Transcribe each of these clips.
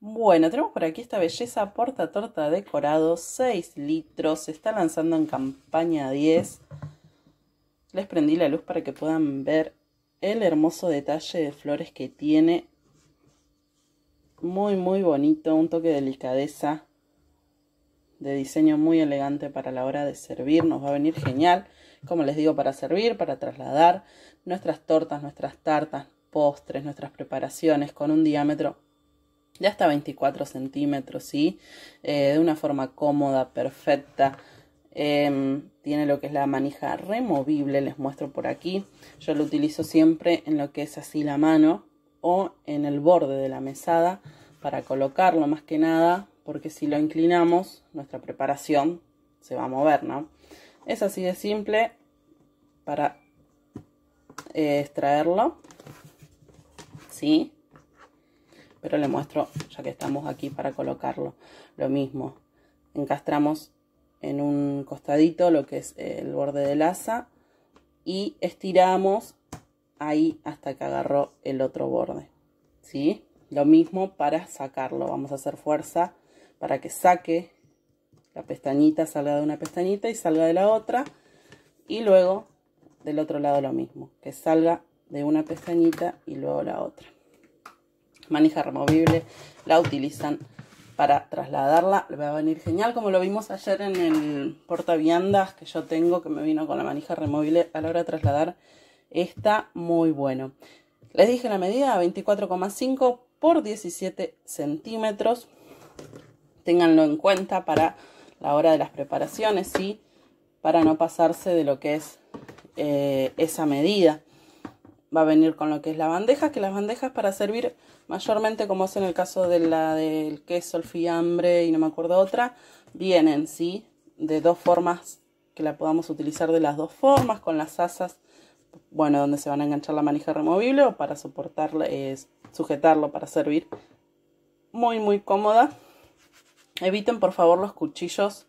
Bueno, tenemos por aquí esta belleza porta torta decorado, 6 litros, se está lanzando en campaña 10. Les prendí la luz para que puedan ver el hermoso detalle de flores que tiene. Muy, muy bonito, un toque de delicadeza, de diseño muy elegante para la hora de servir. Nos va a venir genial, como les digo, para servir, para trasladar nuestras tortas, nuestras tartas, postres, nuestras preparaciones con un diámetro ya hasta 24 centímetros, ¿sí? Eh, de una forma cómoda, perfecta. Em, tiene lo que es la manija removible, les muestro por aquí. Yo lo utilizo siempre en lo que es así la mano o en el borde de la mesada para colocarlo más que nada, porque si lo inclinamos, nuestra preparación se va a mover, ¿no? Es así de simple para eh, extraerlo, ¿sí? pero le muestro, ya que estamos aquí para colocarlo, lo mismo. Encastramos en un costadito lo que es el borde del asa y estiramos ahí hasta que agarró el otro borde. ¿Sí? Lo mismo para sacarlo. Vamos a hacer fuerza para que saque la pestañita, salga de una pestañita y salga de la otra. Y luego del otro lado lo mismo, que salga de una pestañita y luego la otra manija removible, la utilizan para trasladarla. Le va a venir genial, como lo vimos ayer en el portaviandas que yo tengo, que me vino con la manija removible a la hora de trasladar. Está muy bueno. Les dije la medida, 24,5 por 17 centímetros. Ténganlo en cuenta para la hora de las preparaciones y para no pasarse de lo que es eh, esa medida va a venir con lo que es la bandeja, que las bandejas para servir mayormente, como es en el caso de la del queso, el fiambre y no me acuerdo otra, vienen, ¿sí? De dos formas, que la podamos utilizar de las dos formas, con las asas, bueno, donde se van a enganchar la manija removible o para soportarla sujetarlo para servir. Muy, muy cómoda. Eviten, por favor, los cuchillos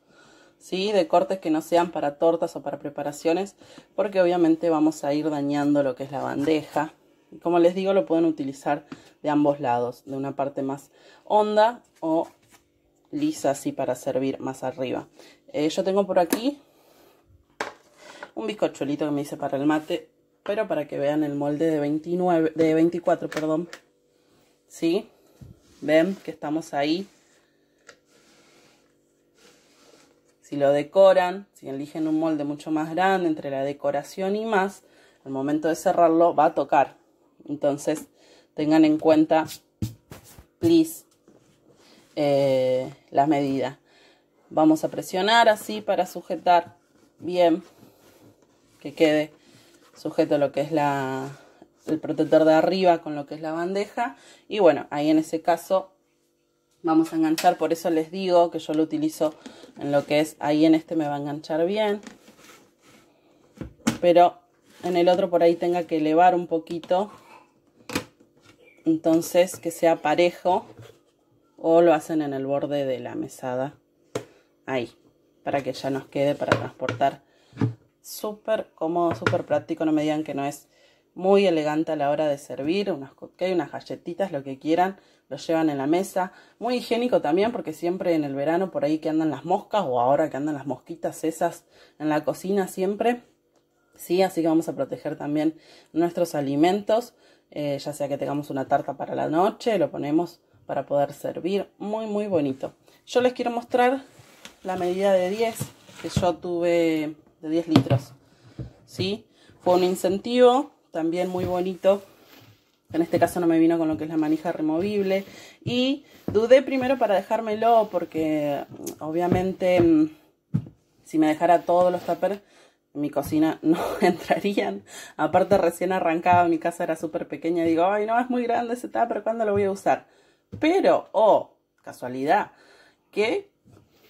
¿sí? De cortes que no sean para tortas o para preparaciones, porque obviamente vamos a ir dañando lo que es la bandeja. Como les digo, lo pueden utilizar de ambos lados, de una parte más honda o lisa así para servir más arriba. Eh, yo tengo por aquí un bizcochuelito que me hice para el mate, pero para que vean el molde de 29, de 24, perdón. ¿Sí? Ven que estamos ahí Si lo decoran, si eligen un molde mucho más grande entre la decoración y más, al momento de cerrarlo va a tocar. Entonces, tengan en cuenta, please, eh, las medidas. Vamos a presionar así para sujetar bien que quede sujeto lo que es la, el protector de arriba con lo que es la bandeja. Y bueno, ahí en ese caso vamos a enganchar, por eso les digo que yo lo utilizo en lo que es ahí en este me va a enganchar bien. Pero en el otro por ahí tenga que elevar un poquito. Entonces que sea parejo o lo hacen en el borde de la mesada. Ahí, para que ya nos quede para transportar. Súper cómodo, súper práctico, no me digan que no es muy elegante a la hora de servir, Que hay unas galletitas, lo que quieran, lo llevan en la mesa. Muy higiénico también porque siempre en el verano por ahí que andan las moscas o ahora que andan las mosquitas esas en la cocina siempre. Sí, así que vamos a proteger también nuestros alimentos, eh, ya sea que tengamos una tarta para la noche, lo ponemos para poder servir, muy muy bonito. Yo les quiero mostrar la medida de 10 que yo tuve de 10 litros, ¿sí? Fue un incentivo también muy bonito. En este caso no me vino con lo que es la manija removible. Y dudé primero para dejármelo porque mm, obviamente mm, si me dejara todos los tapers mi cocina no entrarían. Aparte recién arrancaba, mi casa era súper pequeña. Digo, ay no, es muy grande ese tupper, ¿cuándo lo voy a usar? Pero, oh, casualidad, que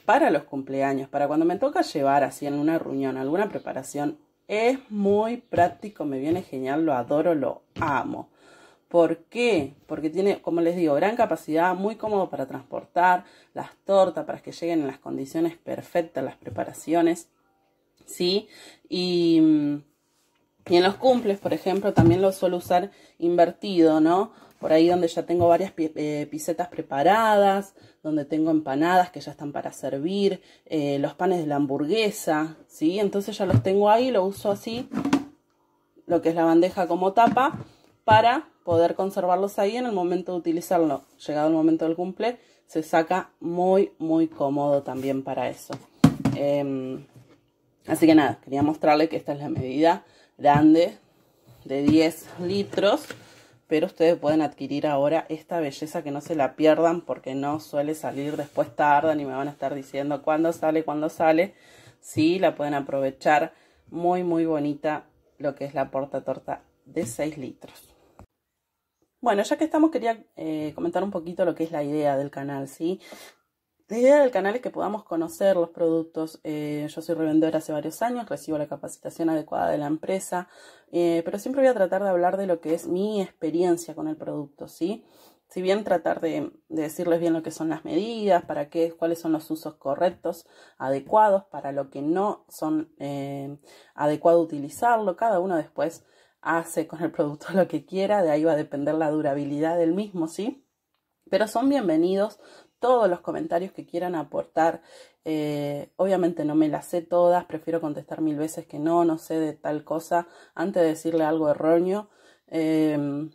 para los cumpleaños, para cuando me toca llevar así en una reunión alguna preparación es muy práctico, me viene genial, lo adoro, lo amo. ¿Por qué? Porque tiene, como les digo, gran capacidad, muy cómodo para transportar las tortas, para que lleguen en las condiciones perfectas las preparaciones. ¿Sí? Y, mm, y en los cumples, por ejemplo, también lo suelo usar invertido, ¿no? por ahí donde ya tengo varias eh, pisetas preparadas, donde tengo empanadas que ya están para servir, eh, los panes de la hamburguesa, ¿sí? Entonces ya los tengo ahí, lo uso así, lo que es la bandeja como tapa, para poder conservarlos ahí en el momento de utilizarlo. Llegado el momento del cumple, se saca muy, muy cómodo también para eso. Em, así que nada, quería mostrarle que esta es la medida grande de 10 litros pero ustedes pueden adquirir ahora esta belleza que no se la pierdan porque no suele salir después tardan y me van a estar diciendo cuándo sale, cuándo sale. Sí, la pueden aprovechar. Muy, muy bonita lo que es la porta torta de 6 litros. Bueno, ya que estamos, quería eh, comentar un poquito lo que es la idea del canal, ¿sí? La idea del canal es que podamos conocer los productos. Eh, yo soy revendedora hace varios años, recibo la capacitación adecuada de la empresa, eh, pero siempre voy a tratar de hablar de lo que es mi experiencia con el producto, ¿sí? Si bien tratar de, decirles bien lo que son las medidas, para qué, cuáles son los usos correctos, adecuados, para lo que no son eh, adecuado utilizarlo, cada uno después hace con el producto lo que quiera, de ahí va a depender la durabilidad del mismo, ¿sí? Pero son bienvenidos todos los comentarios que quieran aportar. Eh, obviamente no me las sé todas, prefiero contestar mil veces que no, no sé de tal cosa, antes de decirle algo erróneo. Em,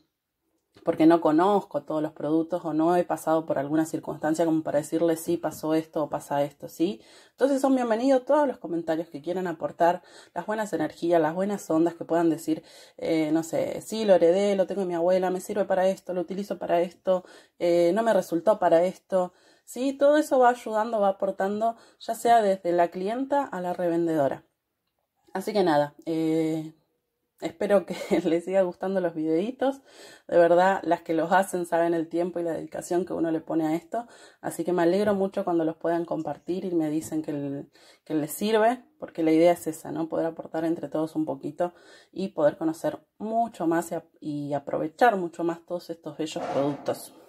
porque no conozco todos los productos o no he pasado por alguna circunstancia como para decirle sí, pasó esto o pasa esto, ¿sí? Entonces son bienvenidos todos los comentarios que quieran aportar, las buenas energías, las buenas ondas que puedan decir, eh, no sé, sí, lo heredé, lo tengo en mi abuela, me sirve para esto, lo utilizo para esto, eh, no me resultó para esto. ¿Sí? Todo eso va ayudando, va aportando, ya sea desde la clienta a la revendedora. Así que nada, eh, Espero que les siga gustando los videitos. De verdad, las que los hacen saben el tiempo y la dedicación que uno le pone a esto. Así que me alegro mucho cuando los puedan compartir y me dicen que, les sirve, porque la idea es esa, ¿no? Poder aportar entre todos un poquito y poder conocer mucho más y aprovechar mucho más todos estos bellos productos.